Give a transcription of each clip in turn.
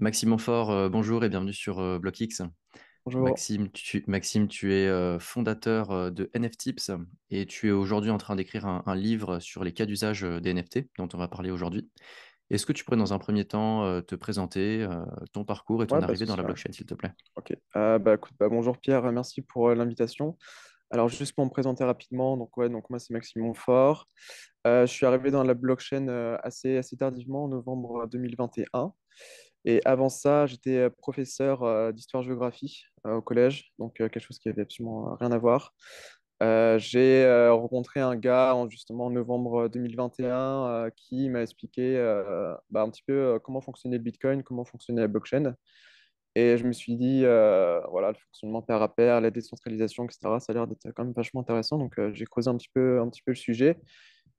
Maxime Monfort, euh, bonjour et bienvenue sur euh, BlockX. Bonjour. Maxime, tu, Maxime, tu es euh, fondateur de NFTips et tu es aujourd'hui en train d'écrire un, livre sur les cas d'usage des NFT dont on va parler aujourd'hui. Est-ce que tu pourrais dans un premier temps te présenter ton parcours et ton bah, arrivée dans la blockchain, s'il te plaît Ok. Bah, écoute, bah, bonjour Pierre, merci pour l'invitation. Alors, juste pour me présenter rapidement, donc, ouais, donc moi, c'est Maxime Monfort. je suis arrivé dans la blockchain assez, assez tardivement, en novembre 2021. Et avant ça, j'étais euh, professeur euh, d'histoire-géographie euh, au collège, donc quelque chose qui n'avait absolument rien à voir. j'ai rencontré un gars en, justement en novembre 2021 qui m'a expliqué bah, un petit peu comment fonctionnait le Bitcoin, comment fonctionnait la blockchain. Et je me suis dit, voilà, le fonctionnement pair à pair, la décentralisation, etc., ça a l'air d'être quand même vachement intéressant. Donc j'ai creusé un petit, peu, un petit peu le sujet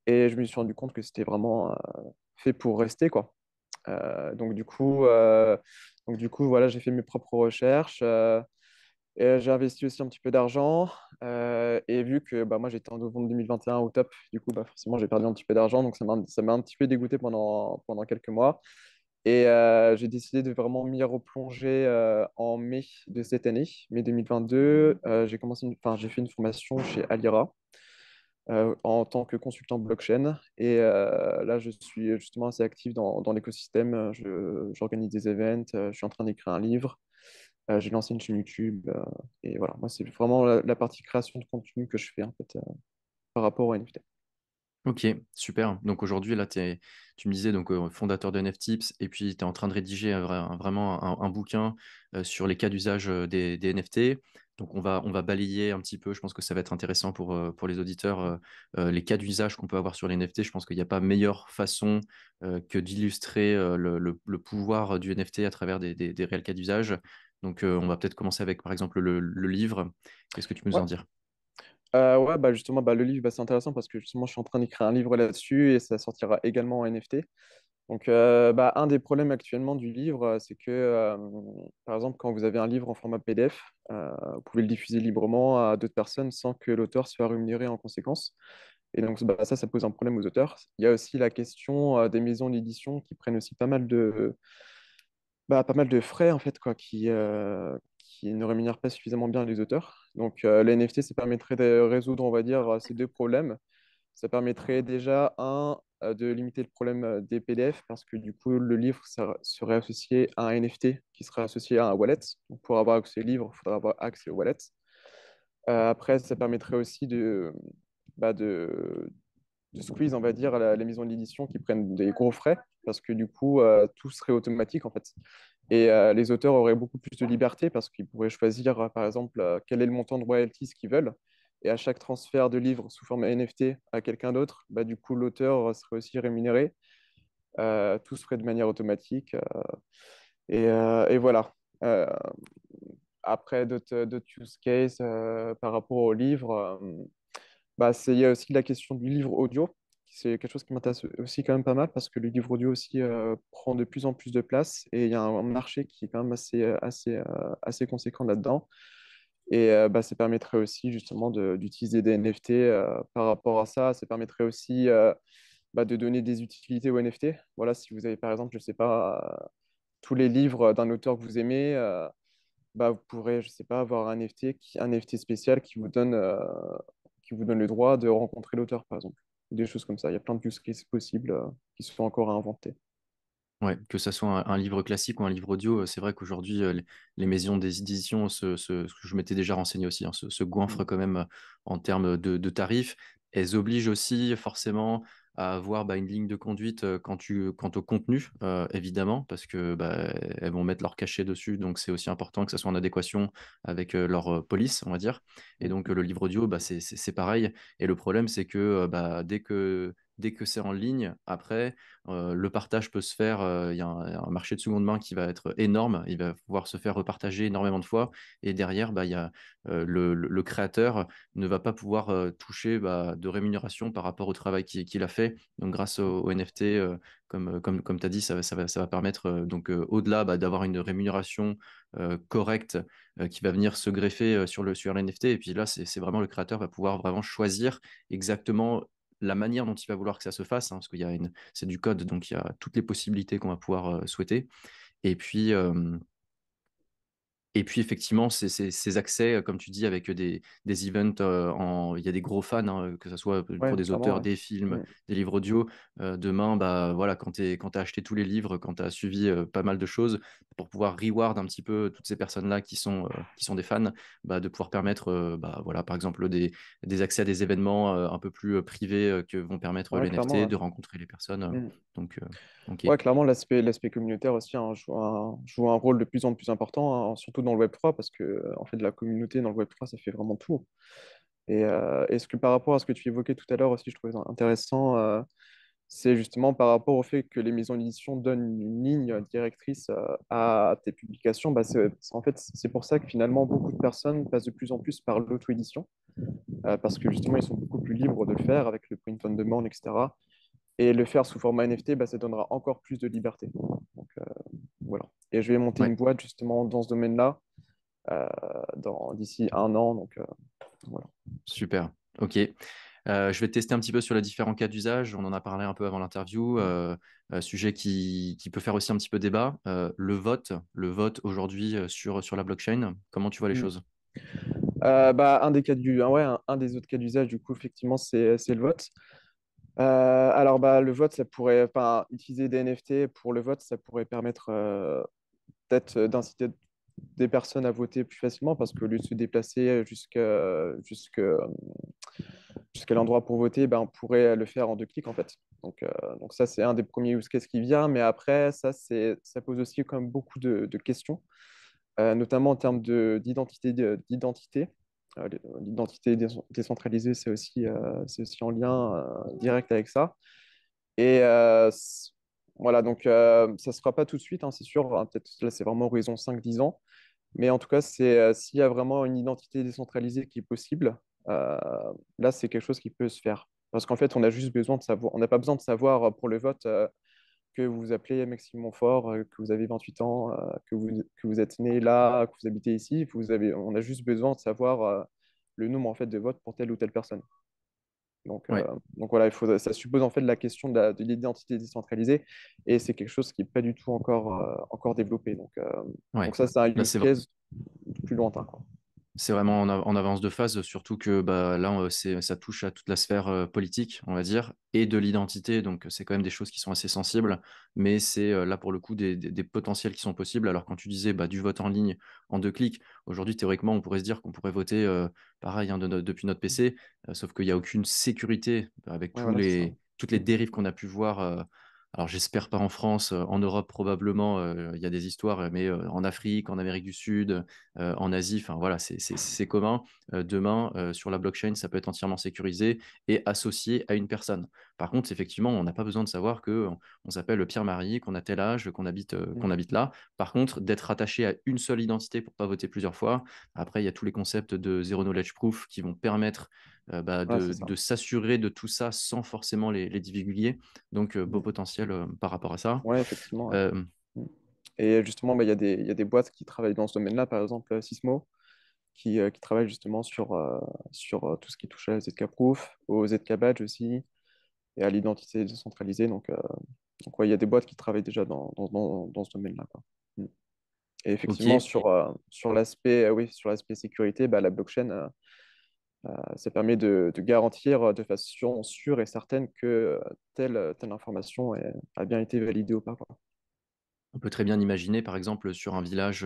et je me suis rendu compte que c'était vraiment fait pour rester. quoi. Euh, donc du coup, euh, donc du coup, voilà, j'ai fait mes propres recherches. Euh, et j'ai investi aussi un petit peu d'argent. et vu que bah, moi, j'étais en novembre 2021 au top, du coup, bah, forcément, j'ai perdu un petit peu d'argent. Donc, ça m'a un petit peu dégoûté pendant, pendant quelques mois. Et j'ai décidé de vraiment m'y replonger en mai de cette année, mai 2022. j'ai commencé, j'ai fait une formation chez Alira. Euh, en tant que consultant blockchain. Et euh, là, je suis justement assez actif dans, dans l'écosystème. J'organise des events, euh, je suis en train d'écrire un livre, j'ai lancé une chaîne YouTube. et voilà, moi, c'est vraiment la, partie création de contenu que je fais en fait, par rapport à NFT. Ok, super. Donc aujourd'hui, là, tu me disais donc euh, fondateur de NFTips, et puis tu es en train de rédiger vraiment un, bouquin euh, sur les cas d'usage euh, des, NFT. Donc on va, on va balayer un petit peu, je pense que ça va être intéressant pour, pour les auditeurs, les cas d'usage qu'on peut avoir sur les NFT. Je pense qu'il n'y a pas meilleure façon que d'illustrer le, pouvoir du NFT à travers des, réels cas d'usage. Donc on va peut-être commencer avec par exemple le, livre. Qu'est-ce que tu peux nous en dire euh, ouais, bah justement, bah, le livre, bah, c'est intéressant parce que justement, je suis en train d'écrire un livre là-dessus et ça sortira également en NFT. Donc, euh, bah, un des problèmes actuellement du livre, c'est que, par exemple, quand vous avez un livre en format PDF, euh, vous pouvez le diffuser librement à d'autres personnes sans que l'auteur soit rémunéré en conséquence. Et donc, bah, ça, ça pose un problème aux auteurs. Il y a aussi la question des maisons d'édition qui prennent aussi pas mal de, bah, pas mal de frais en fait quoi qui, qui ne rémunère pas suffisamment bien les auteurs. Donc euh, les NFT, ça permettrait de résoudre, on va dire, euh, ces deux problèmes. Ça permettrait déjà, un, euh, de limiter le problème euh, des PDF parce que du coup, le livre serait associé à un NFT qui serait associé à un wallet. pour avoir accès au livre, il faudra avoir accès au wallet. après, ça permettrait aussi de, bah, de, de squeeze, on va dire, la, les maisons d'édition qui prennent des gros frais parce que du coup, tout serait automatique en fait. Et euh, les auteurs auraient beaucoup plus de liberté parce qu'ils pourraient choisir, euh, par exemple, euh, quel est le montant de royalties qu'ils veulent. Et à chaque transfert de livre sous forme NFT à quelqu'un d'autre, bah, du coup, l'auteur serait aussi rémunéré. tout se ferait de manière automatique. Et, voilà. après, d'autres use cases par rapport au livre, bah, il y a aussi la question du livre audio c'est quelque chose qui m'intéresse aussi quand même pas mal parce que le livre audio aussi euh, prend de plus en plus de place et il y a un marché qui est quand même assez, euh, euh, assez, conséquent là-dedans. Et bah, ça permettrait aussi justement d'utiliser des NFT par rapport à ça. Ça permettrait aussi bah, de donner des utilités aux NFT. Voilà, si vous avez par exemple, je ne sais pas, tous les livres d'un auteur que vous aimez, bah, vous pourrez, je sais pas, avoir un NFT, un NFT spécial qui vous donne, qui vous donne le droit de rencontrer l'auteur par exemple des choses comme ça. Il y a plein de use possibles euh, qui se font encore à inventer. Ouais, que ce soit un, livre classique ou un livre audio, euh, c'est vrai qu'aujourd'hui, euh, les, maisons des éditions, ce, que je m'étais déjà renseigné aussi, hein, se, mmh. quand même en termes de, de tarifs. Elles obligent aussi forcément à avoir bah, une ligne de conduite quand tu, quant au contenu, évidemment, parce que bah, elles vont mettre leur cachet dessus, donc c'est aussi important que ça soit en adéquation avec leur police, on va dire. Et mmh. donc le livre audio, bah, c'est pareil. Et le problème, c'est que bah, dès que Dès que c'est en ligne, après, euh, le partage peut se faire. Euh, il y, a un marché de seconde main qui va être énorme. Il va pouvoir se faire repartager énormément de fois. Et derrière, bah, a, euh, le, créateur ne va pas pouvoir toucher bah, de rémunération par rapport au travail qu'il a fait. Donc, grâce mmh. au, NFT, comme, comme, comme tu as dit, ça, ça, va, permettre donc au-delà bah, d'avoir une rémunération correcte qui va venir se greffer sur le sur l'NFT. Et puis là, c'est vraiment le créateur va pouvoir vraiment choisir exactement la manière dont il va vouloir que ça se fasse, hein, parce qu'il y a une, c'est du code, donc il y a toutes les possibilités qu'on va pouvoir euh, souhaiter. Et puis, et puis effectivement, ces, ces, accès, euh, comme tu dis, avec euh, des, des events, euh, en... il y a des gros fans, hein, que ce soit pour des auteurs, des films, des livres audio. demain, bah, voilà, quand tu as acheté tous les livres, quand tu as suivi pas mal de choses, pour pouvoir reward un petit peu toutes ces personnes-là qui, sont qui sont des fans, bah, de pouvoir permettre, bah, voilà, par exemple, des, des accès à des événements un peu plus privés que vont permettre les NFT de rencontrer les personnes. Mmh. Donc, clairement, l'aspect communautaire aussi hein, joue, un, joue, un, rôle de plus en plus important, hein, surtout dans dans le Web3 parce que en fait, la communauté dans le Web3, ça fait vraiment tout. Et euh, est-ce que par rapport à ce que tu évoquais tout à l'heure aussi, je trouvais intéressant, euh, c'est justement par rapport au fait que les maisons d'édition donnent une ligne directrice euh, à tes publications. Bah c'est, en fait, c'est pour ça que finalement, beaucoup de personnes passent de plus en plus par l'auto-édition, parce que justement, ils sont beaucoup plus libres de le faire avec le print on demand, etc. Et le faire sous format NFT, bah, ça donnera encore plus de liberté. Donc voilà. Et je vais monter une boîte justement dans ce domaine-là euh, d'ici un an. Donc, euh, Super. OK. Euh, je vais tester un petit peu sur les différents cas d'usage. On en a parlé un peu avant l'interview. sujet qui, qui, peut faire aussi un petit peu débat. le vote, le vote aujourd'hui sur, sur la blockchain. Comment tu vois les mm. choses bah, un, des cas du, ouais, un, des autres cas d'usage, du coup, effectivement, c'est le vote. alors, bah, le vote, ça pourrait, enfin, utiliser des NFT pour le vote, ça pourrait permettre peut-être euh, d'inciter des personnes à voter plus facilement parce que lieu de se déplacer jusqu'à l'endroit pour voter, ben, on pourrait le faire en deux clics en fait. Donc, euh, donc ça, c'est un des premiers use cases qui vient, mais après, ça, ça pose aussi quand beaucoup de, questions, euh, notamment en termes d'identité. D'identité. L'identité décentralisée, c'est aussi, aussi en lien direct avec ça. Et voilà, donc euh, ça ne sera pas tout de suite, hein, c'est sûr. Hein, peut-être là, c'est vraiment horizon 5-10 ans. Mais en tout cas, c'est euh, s'il y a vraiment une identité décentralisée qui est possible, euh, là, c'est quelque chose qui peut se faire. Parce qu'en fait, on a juste besoin de savoir, on n'a pas besoin de savoir pour le vote que vous vous appelez Maxime Montfort, que vous avez 28 ans, que, vous, êtes né là, que vous habitez ici. on a juste besoin de savoir le nombre en fait, de votes pour telle ou telle personne. Euh, donc, voilà, il faut, ça suppose en fait la question de l'identité décentralisée et c'est quelque chose qui n'est pas du tout encore, euh, encore développé. Euh, donc, ça, c'est un use plus lointain. Quoi c'est vraiment en, avance de phase, surtout que bah, là, ça touche à toute la sphère politique, on va dire, et de l'identité. Donc, c'est quand même des choses qui sont assez sensibles, mais c'est là pour le coup des, potentiels qui sont possibles. Alors, quand tu disais bah, du vote en ligne en deux clics, aujourd'hui, théoriquement, on pourrait se dire qu'on pourrait voter pareil hein, depuis notre PC, sauf qu'il n'y a aucune sécurité bah, avec tous les, toutes les dérives qu'on a pu voir alors j'espère pas en France, en Europe probablement, il y a des histoires, mais en Afrique, en Amérique du Sud, en Asie, voilà, c'est commun. demain, sur la blockchain, ça peut être entièrement sécurisé et associé à une personne. Par contre, effectivement, on n'a pas besoin de savoir que on s'appelle Pierre-Marie, qu'on a tel âge, qu'on habite, mmh. qu'on habite là. Par contre, d'être attaché à une seule identité pour pas voter plusieurs fois. Après, il y a tous les concepts de zero knowledge proof qui vont permettre euh, bah, de, s'assurer de tout ça sans forcément les, divulguer. Donc, euh, beau mmh. potentiel euh, par rapport à ça. Oui, effectivement. Mmh. Et justement, bah, il y, a des boîtes qui travaillent dans ce domaine-là, par exemple Sismo, qui, qui travaille justement sur, tout ce qui touche à ZK Proof, au ZK Badge aussi, et à l'identité décentralisée. Donc, donc il y a des boîtes qui travaillent déjà dans, ce domaine-là. Mmh. Et effectivement, sur, l'aspect oui, sur l'aspect sécurité, bah, la blockchain euh, ça permet de, garantir euh, de façon sûre et certaine que euh, telle, telle information a bien été validée auparavant. On peut très bien imaginer, par exemple, sur un village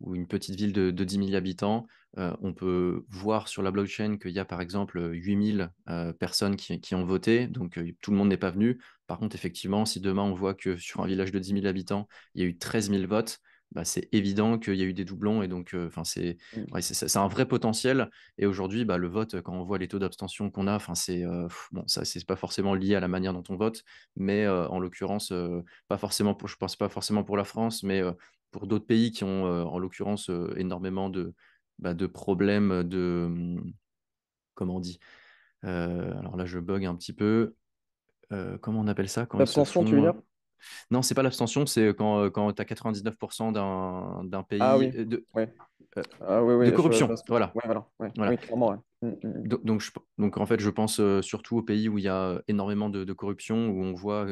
ou une petite ville de, 10 000 habitants, on peut voir sur la blockchain qu'il y a, par exemple, 8 000 personnes qui, qui, ont voté, donc tout le monde n'est pas venu. Par contre, effectivement, si demain on voit que sur un village de 10 000 habitants, il y a eu 13 000 votes, bah, c'est évident qu'il y a eu des doublons et donc enfin c'est mmh. c'est un vrai potentiel et aujourd'hui bah, le vote quand on voit les taux d'abstention qu'on a enfin c'est ça c'est pas forcément lié à la manière dont on vote mais en l'occurrence pas forcément je pense pas forcément pour la France mais pour d'autres pays qui ont en l'occurrence énormément de bah, de problèmes de mmh, comment on dit alors là je bug un petit peu comment on appelle ça Abstention, tu veux non, c'est pas l'abstention, c'est euh, quand, euh, quand tu as 99% d'un pays. Ah euh, de, ah corruption. voilà, donc, en fait, je pense surtout aux pays où il y a énormément de, corruption, où on voit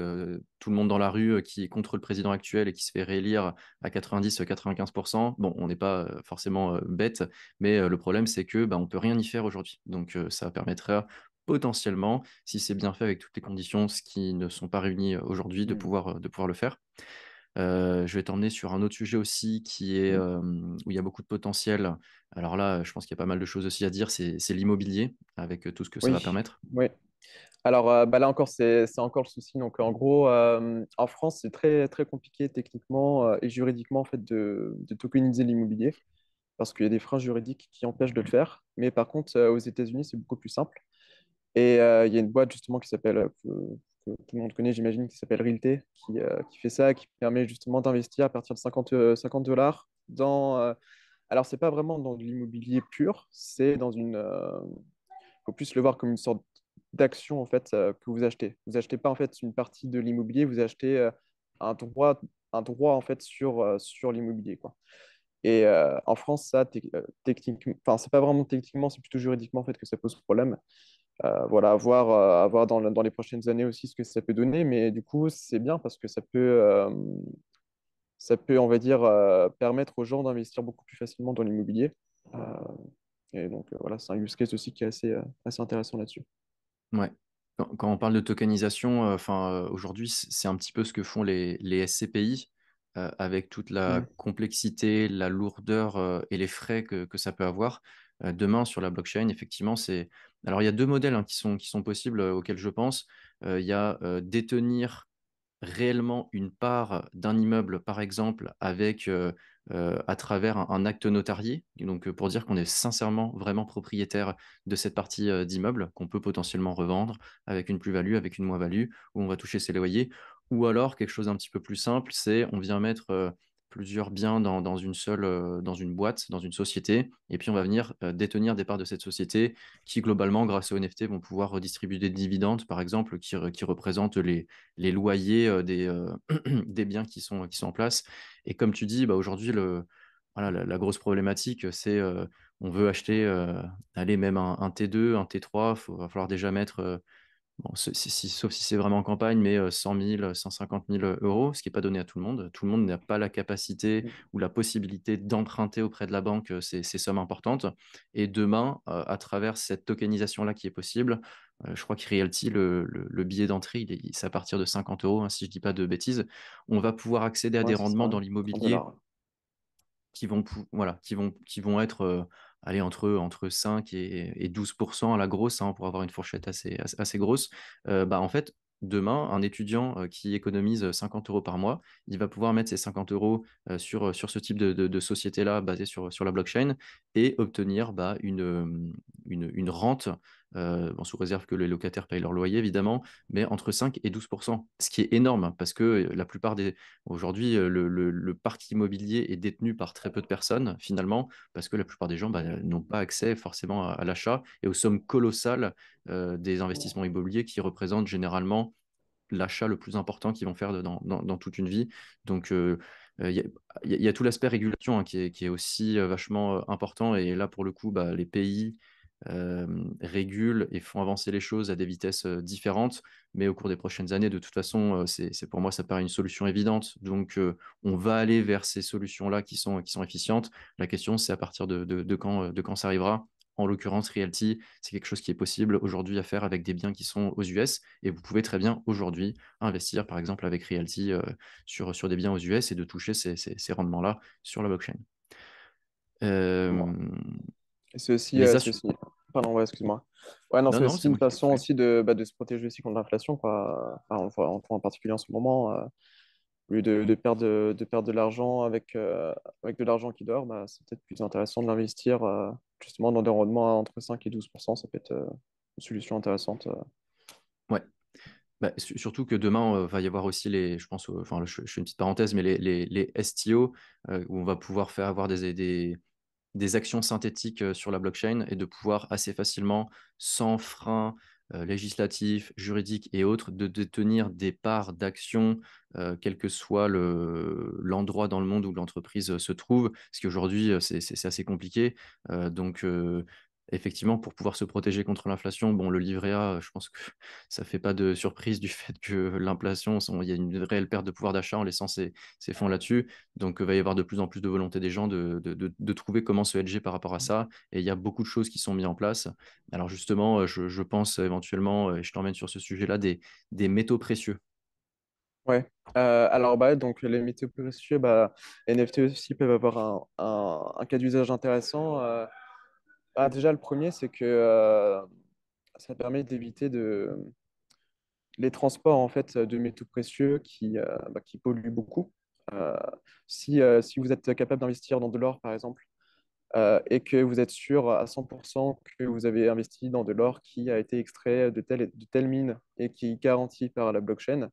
tout le monde dans la rue qui est contre le président actuel et qui se fait réélire à 90-95%. Bon, on n'est pas forcément bête, mais le problème, c'est que bah, on peut rien y faire aujourd'hui. Donc, ça permettrait potentiellement, si c'est bien fait avec toutes les conditions, ce qui ne sont pas réunies euh, aujourd'hui, de, mm. pouvoir, euh, de pouvoir le faire. Euh, je vais t'emmener sur un autre sujet aussi qui est mm. où il y a beaucoup de potentiel. Alors là, je pense qu'il y a pas mal de choses aussi à dire. C'est l'immobilier avec tout ce que ça va permettre. Oui. Alors bah là encore, c'est encore le souci. Donc en gros, en France, c'est très très compliqué techniquement et juridiquement en fait de, de tokeniser l'immobilier parce qu'il y a des freins juridiques qui empêchent de le faire. Mais par contre, aux États-Unis, c'est beaucoup plus simple. Et euh, il y a une boîte justement qui s'appelle, euh, que, tout le monde connaît, j'imagine, qui s'appelle Realty qui, euh, qui, fait ça, qui permet justement d'investir à partir de 50, 50 dollars dans. Euh, alors, c'est pas vraiment dans de l'immobilier pur, c'est dans une. faut plus le voir comme une sorte d'action en fait que vous achetez. Vous achetez pas en fait une partie de l'immobilier, vous achetez un droit, un droit en fait sur, sur l'immobilier quoi. Et en France, ça, techniquement, enfin, c'est pas vraiment techniquement, c'est plutôt juridiquement en fait que ça pose problème. Euh, voilà, à voir, euh, dans, dans, les prochaines années aussi ce que ça peut donner. Mais du coup, c'est bien parce que ça peut, euh, ça peut on va dire, permettre aux gens d'investir beaucoup plus facilement dans l'immobilier. et donc, voilà, c'est un use case aussi qui est assez, assez intéressant là-dessus. Ouais. Quand, on parle de tokenisation, aujourd'hui, c'est un petit peu ce que font les, les SCPI. avec toute la mmh. complexité, la lourdeur et les frais que, que ça peut avoir. Euh, demain sur la blockchain, effectivement, c'est. Alors, il y a deux modèles hein, qui, sont, qui sont possibles euh, auxquels je pense. Euh, il y a détenir réellement une part d'un immeuble, par exemple, avec, à travers un, acte notarié, donc pour dire qu'on est sincèrement vraiment propriétaire de cette partie d'immeuble qu'on peut potentiellement revendre avec une plus-value, avec une moins-value, où on va toucher ses loyers, ou alors quelque chose d'un petit peu plus simple, c'est on vient mettre plusieurs biens dans, dans une seule, euh, dans une boîte, dans une société, et puis on va venir euh, détenir des parts de cette société qui, globalement, grâce au NFT, vont pouvoir redistribuer des dividendes, par exemple, qui, qui représentent les, les loyers euh, des, des biens qui sont, qui sont en place. Et comme tu dis, bah, aujourd'hui, le, voilà, la, grosse problématique, c'est on veut acheter, aller même un, un, T2, un T3, il va falloir déjà mettre sauf si c'est vraiment en campagne, mais 100 000, 150 000 euros, ce qui n'est pas donné à tout le monde. Tout le monde n'a pas la capacité mmh. ou la possibilité d'emprunter auprès de la banque ces, sommes importantes. Et demain, à travers cette tokenisation-là qui est possible, je crois que Realty, le, billet d'entrée, c'est à partir de 50 euros, hein, si je ne dis pas de bêtises, on va pouvoir accéder à des rendements dans l'immobilier qui vont, voilà, qui vont, qui vont être euh, aller entre, entre 5 et, et 12 à la grosse, hein, pour avoir une fourchette assez, assez grosse, euh, bah, en fait, demain, un étudiant euh, qui économise 50 euros par mois, il va pouvoir mettre ses 50 euros sur, sur ce type de, de, de société-là basée sur, sur la blockchain et obtenir bah, une, une, une, rente euh, sous réserve que les locataires payent leur loyer évidemment, mais entre 5 et 12 ce qui est énorme hein, parce que euh, la plupart des. Aujourd'hui, euh, le, le, parc immobilier est détenu par très peu de personnes finalement, parce que la plupart des gens bah, n'ont pas accès forcément à, l'achat et aux sommes colossales des investissements immobiliers qui représentent généralement l'achat le plus important qu'ils vont faire dans, dans, toute une vie. Donc, il y, a, tout l'aspect régulation hein, qui, est, qui, est, aussi vachement important. Et là, pour le coup, bah, les pays régulent et font avancer les choses à des vitesses différentes. Mais au cours des prochaines années, de toute façon, c'est pour moi, ça paraît une solution évidente. Donc, on va aller vers ces solutions-là qui sont, qui sont efficientes. La question, c'est à partir de, quand, de quand ça arrivera. En l'occurrence, Realty, c'est quelque chose qui est possible aujourd'hui à faire avec des biens qui sont aux US. Et vous pouvez très bien aujourd'hui investir, par exemple, avec Realty sur, sur des biens aux US et de toucher ces, ces, rendements-là sur la blockchain. Euh, c'est aussi, euh, ouais, excuse-moi. Ouais, non, c'est une façon aussi de, bah, de, se protéger aussi contre l'inflation. Quoi. Enfin, en particulier en ce moment. Euh, au lieu de, de perdre, de, perdre de l'argent avec, euh, avec de l'argent qui dort, bah, c'est peut-être plus intéressant de l'investir justement dans des rendements entre 5 et 12 Ça peut être une solution intéressante. Ouais. Bah, surtout que demain, il va y avoir aussi les, je pense, enfin, je, une petite parenthèse, mais les, les, STO, où on va pouvoir faire avoir des, des, des actions synthétiques euh, sur la blockchain et de pouvoir assez facilement, sans frein euh, législatif, juridique et autres, de détenir des parts d'actions, euh, quel que soit l'endroit dans le monde où l'entreprise se trouve, ce qui aujourd'hui, c'est assez compliqué. donc, effectivement, pour pouvoir se protéger contre l'inflation, bon, le livret A, je pense que ça ne fait pas de surprise du fait que l'inflation, il y a une réelle perte de pouvoir d'achat en laissant ces, fonds là-dessus. Donc, il va y avoir de plus en plus de volonté des gens de, de, de, trouver comment se hedger par rapport à mmh. ça. Et il y a beaucoup de choses qui sont mises en place. Alors, justement, je, pense euh, éventuellement, euh, et je t'emmène sur ce sujet-là, des, des métaux précieux. Ouais. Euh, alors, bah, donc, les métaux précieux, bah, NFT aussi peuvent avoir un, un, cas d'usage intéressant. Ah, déjà, le premier, c'est que euh, ça permet d'éviter les transports en fait, de métaux précieux qui, euh, bah, polluent beaucoup. Euh, si, vous êtes capable d'investir dans de l'or, par exemple, et que vous êtes sûr à 100% que vous avez investi dans de l'or qui a été extrait de telle, de telle mine et qui est garanti par la blockchain,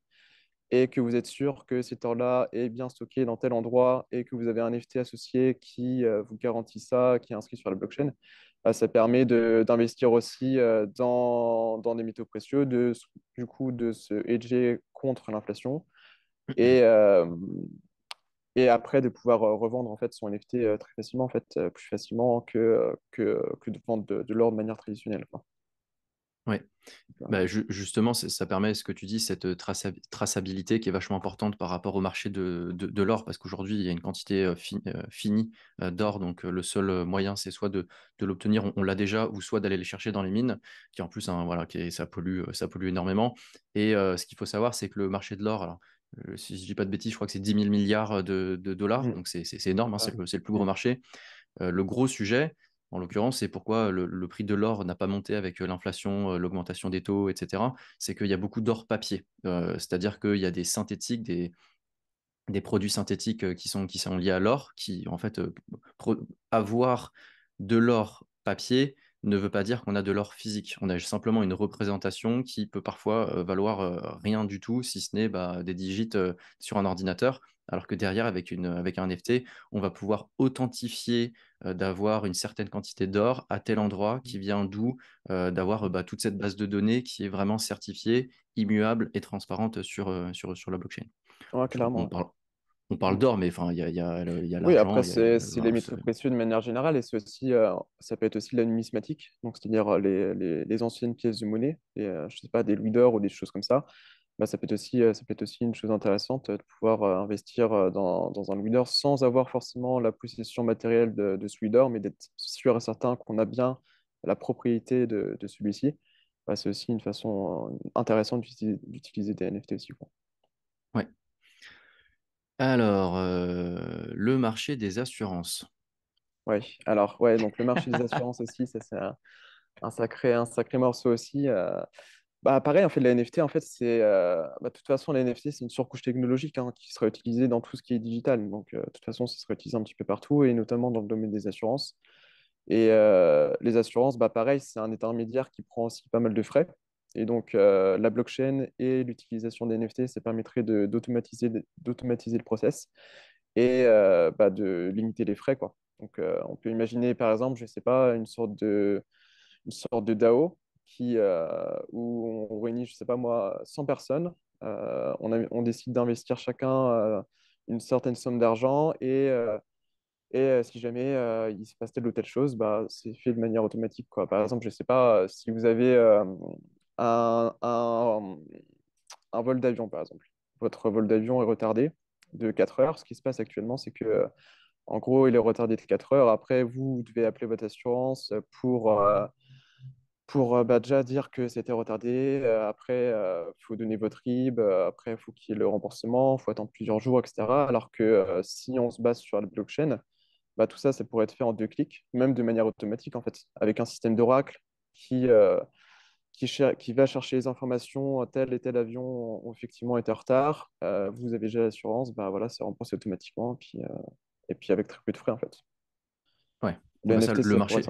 et que vous êtes sûr que cet or-là est bien stocké dans tel endroit et que vous avez un NFT associé qui euh, vous garantit ça, qui est inscrit sur la blockchain, bah, ça permet d'investir aussi euh, dans, dans, des métaux précieux, de, du coup de se hedger contre l'inflation et, euh, et après de pouvoir revendre en fait son NFT très facilement, en fait, plus facilement que, que, que de vendre de, de l'or de manière traditionnelle. Oui, bah, justement, ça permet, ce que tu dis, cette euh, traçabilité qui est vachement importante par rapport au marché de, l'or, parce qu'aujourd'hui, il y a une quantité euh, euh, finie d'or, donc le seul moyen, c'est soit de, l'obtenir, on, l'a déjà, ou soit d'aller les chercher dans les mines, qui en plus, hein, voilà, qui ça, pollue, ça pollue énormément. Et ce qu'il faut savoir, c'est que le marché de l'or, si je ne dis pas de bêtises, je crois que c'est 10 000 milliards de, dollars, mmh. donc c'est énorme, hein, c'est le, plus gros mmh. marché. le gros sujet, en l'occurrence, c'est pourquoi le, prix de l'or n'a pas monté avec euh, l'inflation, euh, l'augmentation des taux, etc. C'est qu'il y a beaucoup d'or papier. Euh, c'est-à-dire qu'il y a des synthétiques, des, produits synthétiques qui sont, liés à l'or, qui, en fait, avoir de l'or papier ne veut pas dire qu'on a de l'or physique. On a simplement une représentation qui peut parfois valoir rien du tout, si ce n'est bah, des digits sur un ordinateur, alors que derrière, avec un NFT, on va pouvoir authentifier euh, d'avoir une certaine quantité d'or à tel endroit qui vient d'où, euh, d'avoir euh, bah, toute cette base de données qui est vraiment certifiée, immuable et transparente sur, sur, sur la blockchain. On parle, on parle d'or, mais il y a, y a, y Oui, après, c'est les métaux précieux de manière générale, et ceci ça peut être aussi la numismatique, donc c'est-à-dire les, les, les, anciennes pièces de monnaie, et, je sais pas, des louis d'or ou des choses comme ça, bah, ça peut être aussi, ça peut être aussi une chose intéressante de pouvoir investir dans, dans un leader sans avoir forcément la possession matérielle de, ce leader, mais d'être sûr et certain qu'on a bien la propriété de, celui-ci. Bah, c'est aussi une façon intéressante d'utiliser des NFT aussi. Quoi. Ouais. Alors, le marché des assurances. Oui, alors, ouais, donc le marché des assurances aussi, ça, c'est un, sacré, un sacré morceau aussi. Bah, pareil, en fait, la NFT, en fait, c'est. Euh, bah, de toute façon, la c'est une surcouche technologique hein, qui sera utilisée dans tout ce qui est digital. Donc, euh, de toute façon, ça sera utilisé un petit peu partout, et notamment dans le domaine des assurances. Et euh, les assurances, bah, pareil, c'est un intermédiaire qui prend aussi pas mal de frais. Et donc, la blockchain et l'utilisation des NFT, ça permettrait d'automatiser d'automatiser le process et bah, de limiter les frais, quoi. Donc, on peut imaginer, par exemple, je sais pas, une sorte de, une sorte de DAO qui, euh, où on réunit, je ne sais pas moi, 100 personnes. Euh, on, on, décide d'investir chacun euh, une certaine somme d'argent et, et si jamais il se passe telle ou telle chose, bah, c'est fait de manière automatique. Quoi. Par exemple, je ne sais pas si vous avez un, un, vol d'avion, par exemple. Votre vol d'avion est retardé de 4 heures. Ce qui se passe actuellement, c'est que, en gros, il est retardé de 4 heures. Après, vous, devez appeler votre assurance pour, pour bah, déjà dire que c'était retardé. après, il faut donner votre RIB. après, il faut qu'il y ait le remboursement. Il faut attendre plusieurs jours, etc. Alors que si on se base sur la blockchain, bah, tout ça, ça pourrait être fait en deux clics, même de manière automatique, en fait, avec un système d'oracle qui, qui, qui, va chercher les informations, tel et tel avion ont effectivement été en retard, vous avez déjà l'assurance, bah, voilà, c'est remboursé automatiquement, puis, et puis avec très peu de frais, en fait. Ouais, bah, le, marché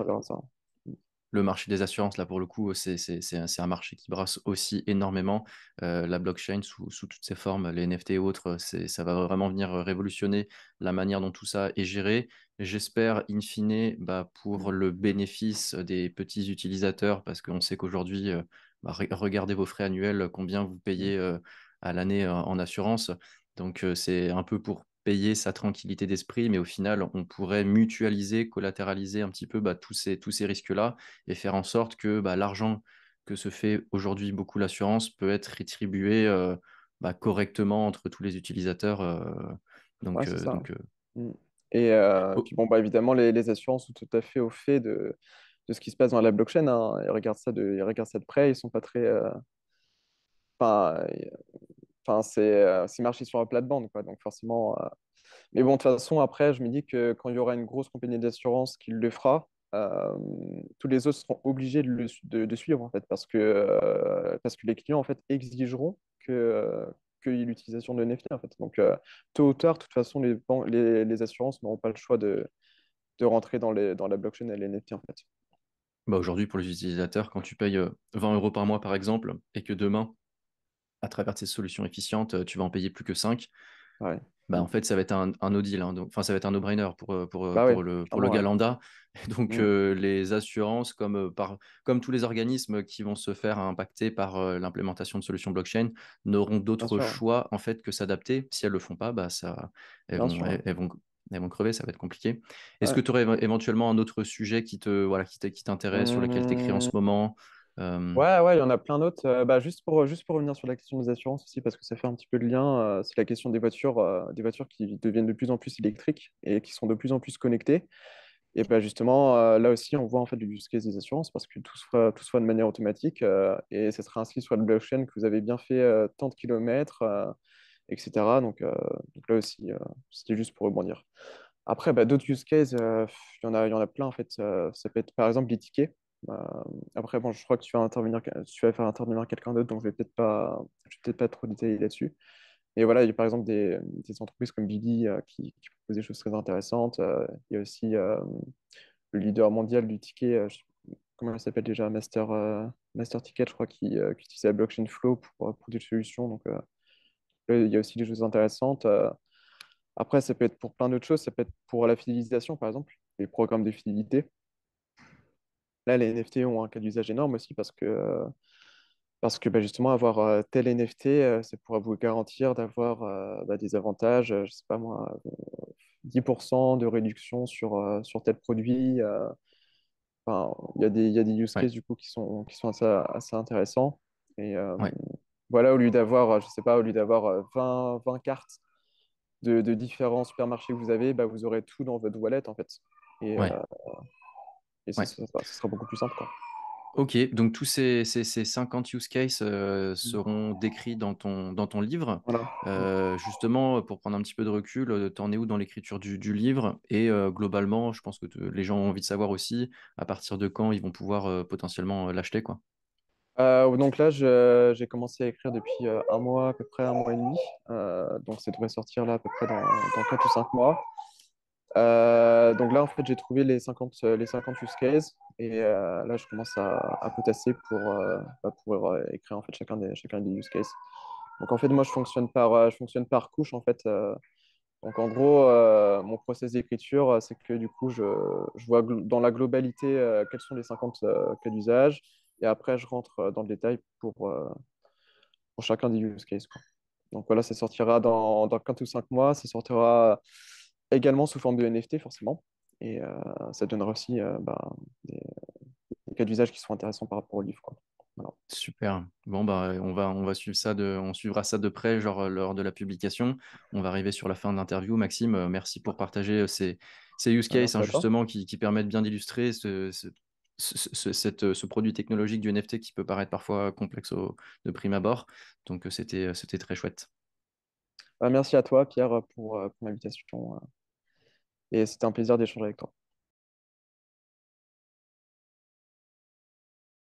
le marché des assurances, là, pour le coup, c'est un marché qui brasse aussi énormément euh, la blockchain sous, toutes ses formes, les NFT et autres. Ça va vraiment venir révolutionner la manière dont tout ça est géré. J'espère, in fine, bah, pour le bénéfice des petits utilisateurs, parce qu'on sait qu'aujourd'hui, euh, bah, regardez vos frais annuels, combien vous mmh. payez euh, à l'année en assurance. Donc, c'est un peu pour payer sa tranquillité d'esprit, mais au final, on pourrait mutualiser, collatéraliser un petit peu bah, tous ces, tous ces risques-là et faire en sorte que bah, l'argent que se fait aujourd'hui beaucoup l'assurance peut être rétribué euh, bah, correctement entre tous les utilisateurs. donc, Et bon, bah, évidemment, les, assurances sont tout à fait au fait de, de, ce qui se passe dans la blockchain. Hein. Ils, regardent ça de, ils regardent ça de près, ils sont pas très... Euh, euh, c'est, marché marcher sur un plate-bande, Donc, forcément. Euh, mais bon, de toute façon, après, je me dis que quand il y aura une grosse compagnie d'assurance qui le fera, euh, tous les autres seront obligés de, le, de, suivre, en fait, parce que, parce que les clients, en fait, exigeront que, que l'utilisation de NFT, en fait. Donc, tôt ou tard, de toute façon, les, les, assurances n'auront pas le choix de, de rentrer dans, les, dans la blockchain et les NFT, en fait. Bah aujourd'hui, pour les utilisateurs, quand tu payes 20 euros par mois, par exemple, et que demain, à travers ces solutions efficientes, euh, tu vas en payer plus que 5. Bah, en fait, ça va être un, no deal, hein. enfin, ça va être un no-brainer pour, euh, euh, bah pour, le, pour le Galanda. donc, mmh. les assurances, comme, par, comme tous les organismes qui vont se faire impacter par l'implémentation de solutions blockchain, n'auront d'autre choix en fait que s'adapter. Si elles ne le font pas, bah, ça, elles vont, elles, vont, elles, vont, crever, ça va être compliqué. Est-ce que tu aurais éventuellement un autre sujet qui te voilà, qui t'intéresse, sur lequel tu écris en ce mmh. moment euh... Ouais, ouais, il y en a plein d'autres. Euh, bah, juste, pour, juste pour revenir sur la question des assurances aussi, parce que ça fait un petit peu de lien, euh, c'est la question des voitures, euh, des voitures qui deviennent de plus en plus électriques et qui sont de plus en plus connectées. Et bah, justement, là aussi, on voit en fait du use case des assurances parce que tout soit tout soit de manière automatique et ça sera inscrit sur la blockchain que vous avez bien fait tant de kilomètres, etc. Donc, donc, là aussi, c'était juste pour rebondir. Après, bah, d'autres use cases, il y, en a, y en a plein en fait. ça peut être par exemple les tickets. Euh, après, bon, je crois que tu vas, intervenir, tu vas faire intervenir quelqu'un d'autre, donc je ne vais peut-être pas, peut pas trop détailler là-dessus. Et voilà, il y a par exemple des, des entreprises comme Billy euh, qui, proposent des choses très intéressantes. Euh, il y a aussi le leader mondial du ticket, comment ça s'appelle déjà Master, Master Ticket, je crois, qui, qui utilise la blockchain Flow pour produire des solutions. Donc, il y a aussi des choses intéressantes. après, ça peut être pour plein d'autres choses. Ça peut être pour la fidélisation, par exemple, les programmes de fidélité. Là, les NFT ont un cas d'usage énorme aussi parce que, euh, parce que bah, justement, avoir euh, tel NFT, euh, c'est pour vous garantir d'avoir bah, des avantages, je ne sais pas moi, 10% de réduction sur, sur tel produit. Enfin, il y a des, use cases du coup qui sont, qui sont assez, assez intéressants. Et voilà, au lieu d'avoir, je sais pas, au lieu d'avoir 20, 20 cartes de, différents supermarchés que vous avez, bah, vous aurez tout dans votre wallet en fait. Et, ce sera beaucoup plus simple. Ok, donc tous ces, 50 use cases euh, seront décrits dans ton, dans ton livre. Euh, justement, pour prendre un petit peu de recul, euh, t'en es où dans l'écriture du, du, livre Et globalement, je pense que les gens ont envie de savoir aussi à partir de quand ils vont pouvoir potentiellement l'acheter. quoi. donc là, j'ai commencé à écrire depuis un mois, à peu près un mois et demi. donc ça devrait sortir là à peu près dans, dans 4 ou 5 mois. Euh, donc là, en fait, j'ai trouvé les 50, euh, les 50 use cases et euh, là, je commence à, à potasser pour, bah, écrire en fait chacun des, chacun des use cases. Donc en fait, moi, je fonctionne par, je fonctionne par couche en fait. donc en gros, mon process d'écriture, c'est que du coup, je, je, vois dans la globalité quels sont les 50 cas d'usage et après, je rentre dans le détail pour, pour chacun des use cases. Donc voilà, ça sortira dans, dans 4 ou 5 mois, ça sortira également sous forme de NFT, forcément. Et euh, ça donnera aussi euh, bah, des, des, cas d'usage qui sont intéressants par rapport au livre. Super. Bon, bah, on, va, on va suivre ça de, on suivra ça de près genre, euh, lors de la publication. On va arriver sur la fin de l'interview. Maxime, merci pour partager ces, use bah, cases hein, justement qui, permettent bien d'illustrer ce, cette, ce, produit technologique du NFT qui peut paraître parfois complexe de prime abord. Donc, c'était très chouette. Bah, merci à toi, Pierre, pour, pour l'invitation. Et c'était un plaisir d'échanger avec toi.